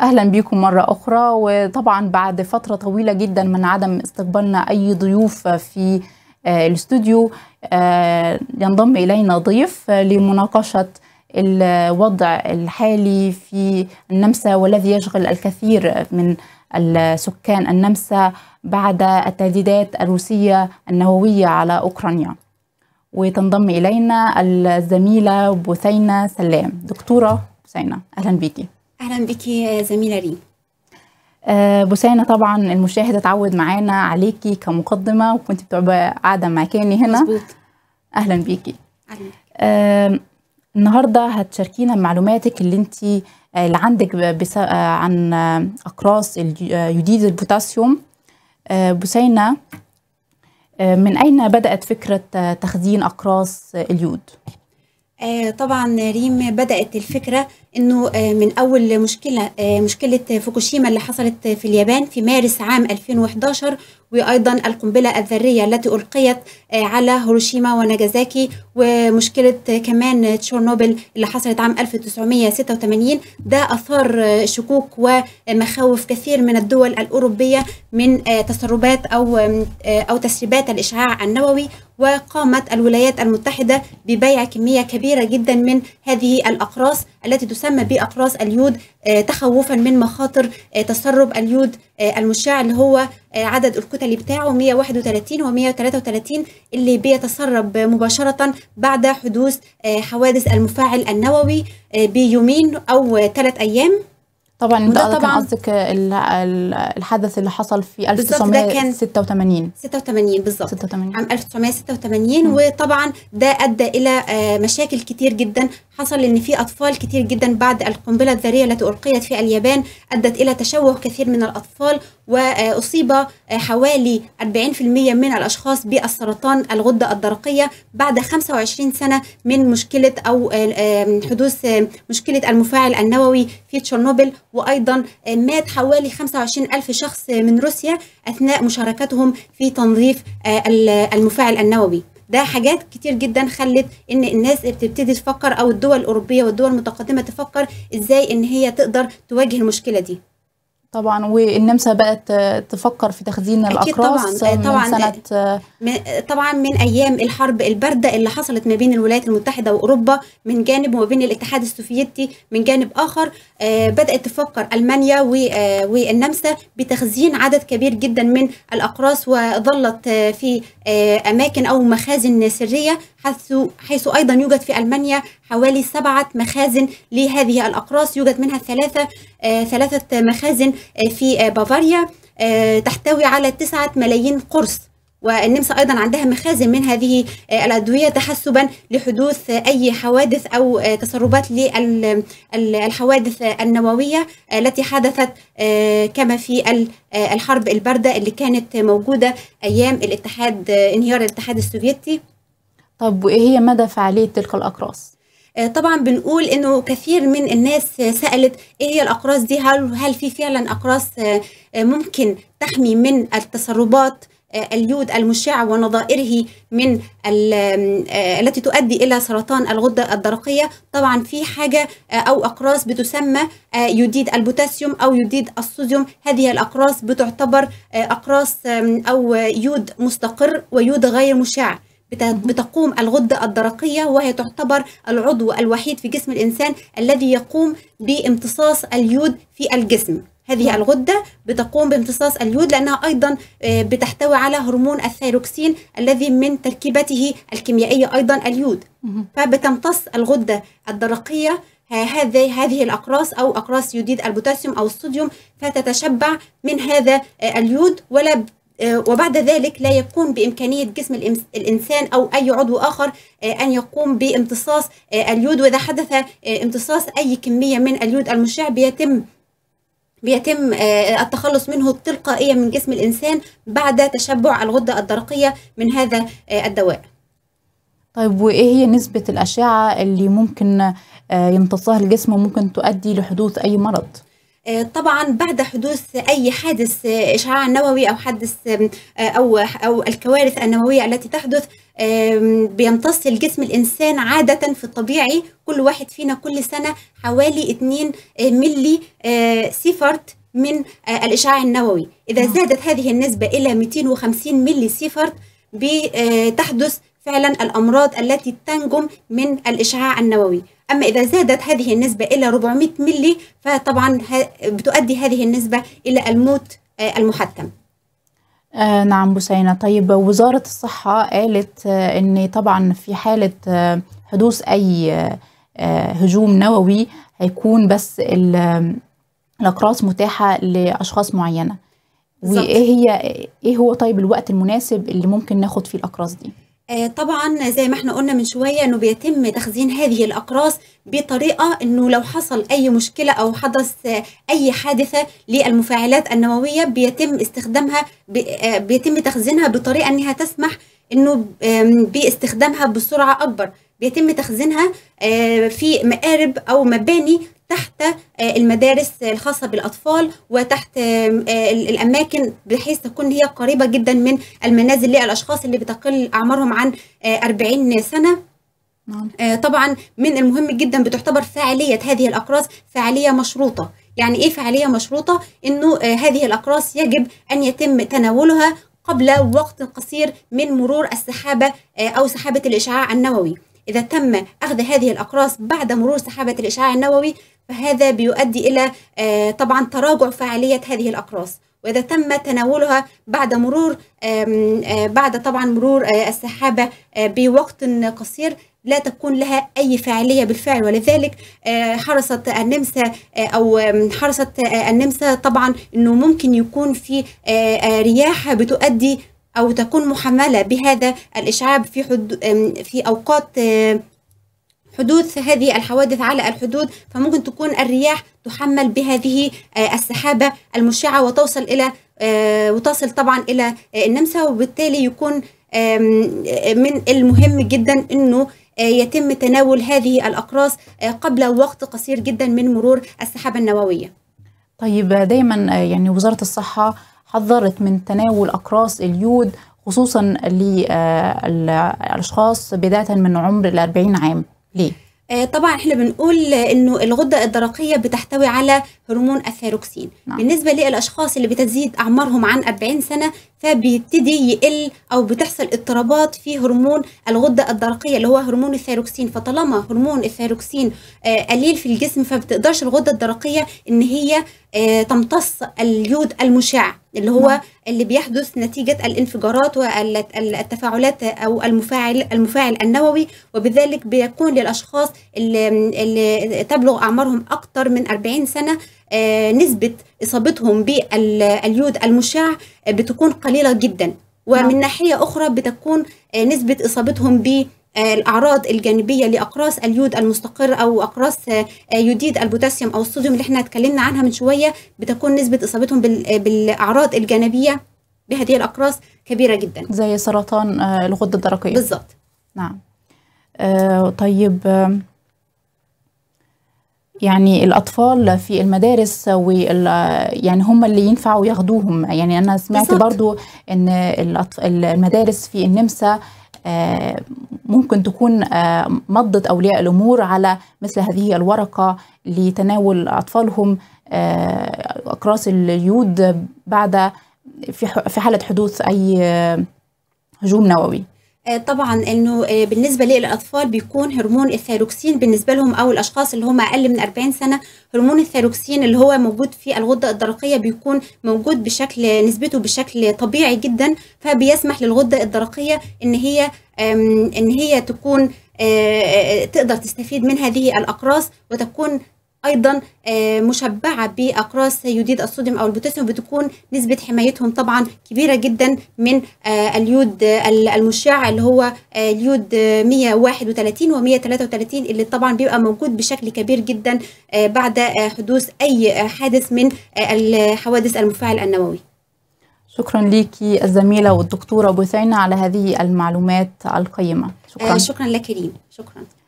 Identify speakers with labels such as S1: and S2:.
S1: اهلا بيكم مره اخرى وطبعا بعد فتره طويله جدا من عدم استقبالنا اي ضيوف في آه، الاستوديو آه، ينضم الينا ضيف آه، لمناقشه الوضع الحالي في النمسا والذي يشغل الكثير من السكان النمسا بعد التهديدات الروسيه النوويه على اوكرانيا وتنضم الينا الزميله بثينه سلام دكتوره بثينه اهلا بيكي اهلا بك يا زميله ريم أه بوسانة طبعا المشاهد اتعود معانا عليكي كمقدمة وكنت بتبقى قاعدة معاكي هنا مظبوط أهلا بيكي أه النهاردة هتشاركينا معلوماتك اللي انت آه، اللي عندك بس... آه، عن آه، أقراص يديد البوتاسيوم أه من أين بدأت فكرة تخزين أقراص اليود؟
S2: طبعا ريم بدأت الفكرة انه آه، من اول مشكله آه، مشكله فوكوشيما اللي حصلت في اليابان في مارس عام 2011 وايضا القنبله الذريه التي القيت آه، على هيروشيما وناجازاكي ومشكله كمان تشيرنوبل اللي حصلت عام 1986 ده اثار شكوك ومخاوف كثير من الدول الاوروبيه من تسربات او او تسريبات الاشعاع النووي وقامت الولايات المتحده ببيع كميه كبيره جدا من هذه الاقراص التي يسمى بأقراص اليود آه، تخوفا من مخاطر آه، تسرب اليود آه، المشع اللي هو عدد الكتل بتاعه 131 و 133 اللي بيتسرب مباشرة بعد حدوث حوادث المفاعل النووي بيومين أو ثلاث أيام طبعا انت طبعا قصدك
S1: الحدث اللي حصل في 1986
S2: 86 بالظبط 86 عام 1986 م. وطبعا ده ادى الى آه، مشاكل كتير جدا حصل ان في اطفال كتير جدا بعد القنبله الذريه التي القيت في اليابان ادت الى تشوه كثير من الاطفال واصيب آه، حوالي 40% من الاشخاص بالسرطان الغده الدرقيه بعد 25 سنه من مشكله او آه، حدوث مشكله المفاعل النووي في تشيرنوبل وأيضا مات حوالي 25 ألف شخص من روسيا أثناء مشاركتهم في تنظيف آه، المفاعل النووي ده حاجات كتير جدا خلت ان الناس بتبتدي تفكر او الدول الاوروبيه والدول
S1: المتقدمه تفكر ازاي ان هي تقدر تواجه المشكله دي طبعا والنمسا بقت تفكر في تخزين الاقراص طبعا آه، من سنة آه،
S2: طبعا من ايام الحرب البارده اللي حصلت ما بين الولايات المتحده واوروبا من جانب وما بين الاتحاد السوفيتي من جانب اخر آه، بدات تفكر المانيا والنمسا بتخزين عدد كبير جدا من الاقراص وظلت في اماكن او مخازن سريه حيث حيث ايضا يوجد في المانيا حوالي سبعه مخازن لهذه الاقراص يوجد منها ثلاثه ثلاثه مخازن آه، في آه، بافاريا آه، تحتوي على 9 ملايين قرص والنمسا ايضا عندها مخازن من هذه الادويه تحسبا لحدوث اي حوادث او تسربات للحوادث النوويه التي حدثت كما في الحرب البارده اللي كانت موجوده ايام الاتحاد انهيار الاتحاد السوفيتي. طب وايه هي مدى فعاليه تلك الاقراص؟ آه، طبعا بنقول انه كثير من الناس سالت ايه هي الاقراص دي هل هل في فعلا اقراص آه، آه، ممكن تحمي من التسربات اليود المشع ونظائره من التي تؤدي الى سرطان الغده الدرقيه طبعا في حاجه او اقراص بتسمى يوديد البوتاسيوم او يوديد الصوديوم هذه الاقراص بتعتبر اقراص او يود مستقر ويود غير مشع بتقوم الغدة الدرقية وهي تعتبر العضو الوحيد في جسم الإنسان الذي يقوم بامتصاص اليود في الجسم هذه نعم. الغدة بتقوم بامتصاص اليود لأنها أيضا آه، بتحتوي على هرمون الثيروكسين الذي من تركيبته الكيميائية أيضا اليود فبتمتص الغدة الدرقية آه، هذه هذه الاقراص او اقراص يوديد البوتاسيوم او الصوديوم فتتشبع من هذا آه، اليود ولا آه، وبعد ذلك لا يكون بإمكانية جسم الإنسان أو أي عضو آخر آه، أن يقوم بامتصاص آه، اليود وإذا حدث امتصاص أي كمية من اليود المشع بيتم بيتم التخلص منه تلقائيا من جسم الإنسان بعد تشبع الغدة الدرقية من هذا الدواء
S1: طيب وإيه هي نسبة الأشعة اللي ممكن يمتصها الجسم وممكن تؤدي لحدوث أي مرض؟
S2: آه، طبعا بعد حدوث اي حادث آه، اشعاع نووي او حادث آه، او او الكوارث النوويه التي تحدث بيمتص الجسم الانسان عاده في الطبيعي كل واحد فينا كل سنه حوالي 2 ملي سيفرت من الاشعاع النووي اذا نعم. زادت هذه النسبه الى 250 ملي سيفرت بتحدث فعلا الامراض التي تنجم من الاشعاع النووي أما إذا زادت هذه النسبة إلى 400 ملي فطبعا بتؤدي هذه النسبة إلى الموت
S1: آه، المحتم آه نعم بسينة طيب وزارة الصحة قالت آه أن طبعا في حالة آه حدوث أي آه، هجوم نووي هيكون بس الأقراص متاحة لأشخاص معينة وإيه هي إيه هو طيب الوقت المناسب اللي ممكن ناخد فيه الأقراص دي؟
S2: آه، طبعا زي ما احنا قلنا من شوية انه بيتم تخزين هذه الاقراص بطريقة انه لو حصل اي مشكلة او حدث آه، اي حادثة للمفاعلات النووية بيتم استخدامها آه، بيتم تخزينها بطريقة انها تسمح انه باستخدامها بسرعة اكبر بيتم تخزينها في مقارب او مباني تحت آه، المدارس الخاصة بالأطفال وتحت آه، الأماكن بحيث تكون هي قريبة جدا من المنازل للأشخاص اللي بتقل أعمارهم عن 40 آه، سنة نعم. طبعا من المهم جدا بتعتبر فعالية هذه الأقراص فعالية مشروطة يعني إيه فعالية مشروطة؟ إنه هذه الأقراص يجب أن يتم تناولها قبل وقت قصير من مرور السحابة أو سحابة الإشعاع النووي إذا تم أخذ هذه الأقراص بعد مرور سحابة الإشعاع النووي فهذا بيؤدي إلى آه، طبعا تراجع فعالية هذه الأقراص وإذا تم تناولها بعد مرور آه، بعد طبعا مرور آه، السحابة بوقت قصير لا تكون لها أي فعالية بالفعل ولذلك حرصت النمسا أو حرصت النمسا طبعا أنه ممكن يكون في رياح بتؤدي أو تكون محملة بهذا الإشعاع في, حد في أوقات حدوث هذه الحوادث على الحدود فممكن تكون الرياح تحمل بهذه آه، السحابة المشعة وتوصل إلى آه، وتصل طبعا إلى آه، النمسا وبالتالي يكون من المهم جدا أنه يتم تناول هذه الأقراص قبل وقت
S1: قصير جدا من مرور السحابة النووية طيب دايما يعني وزارة الصحة حذرت من تناول أقراص اليود خصوصا للأشخاص بداية من عمر الأربعين عام ليه؟ آه، طبعا احنا بنقول انه
S2: الغده الدرقيه بتحتوي على هرمون الثيروكسين نعم. بالنسبه للاشخاص اللي بتزيد اعمارهم عن 40 سنه فبيبتدي يقل او بتحصل اضطرابات في هرمون الغده الدرقيه اللي هو هرمون الثيروكسين فطالما هرمون الثيروكسين آه، قليل في الجسم فبتقدرش الغده الدرقيه ان هي آه، تمتص اليود المشع اللي هو نعم. اللي بيحدث نتيجه الانفجارات والتفاعلات او المفاعل المفاعل النووي وبذلك بيكون للاشخاص اللي, اللي تبلغ اعمارهم اكثر من 40 سنه آه، نسبه اصابتهم باليود المشع بتكون قليله جدا ومن نعم. ناحيه اخرى بتكون آه، نسبه اصابتهم ب آه، الاعراض الجانبيه لاقراص اليود المستقر او اقراص آه، يوديد البوتاسيوم او الصوديوم اللي احنا اتكلمنا عنها من شويه بتكون نسبه اصابتهم بالاعراض
S1: الجانبيه بهذه الاقراص كبيره جدا زي سرطان الغده الدرقيه بالظبط نعم آه طيب يعني الأطفال في المدارس وال يعني هم اللي ينفعوا ياخدوهم يعني أنا سمعت برضو أن المدارس في النمسا آه، ممكن تكون آه، مضت أولياء الأمور على مثل هذه الورقة لتناول أطفالهم آه، أقراص اليود بعد في حالة حدوث أي هجوم نووي آه، طبعا
S2: انه آه، بالنسبه للاطفال بيكون هرمون الثيروكسين بالنسبه لهم او الاشخاص اللي هم اقل من 40 سنه هرمون الثيروكسين اللي هو موجود في الغده الدرقيه بيكون موجود بشكل نسبته بشكل طبيعي جدا فبيسمح للغده الدرقيه ان هي ان هي تكون آه، تقدر تستفيد من هذه الاقراص وتكون ايضا آه، مشبعه باقراص يوديد الصوديوم او البوتاسيوم بتكون نسبه حمايتهم طبعا كبيره جدا من آه، اليود المشع اللي هو آه، اليود 131 و 133 اللي طبعا بيبقى موجود بشكل كبير جدا بعد حدوث اي حادث من الحوادث المفاعل النووي
S1: شكرا ليكي الزميله والدكتوره بثينه على هذه المعلومات القيمه
S2: شكرا شكرا لك ريم شكرا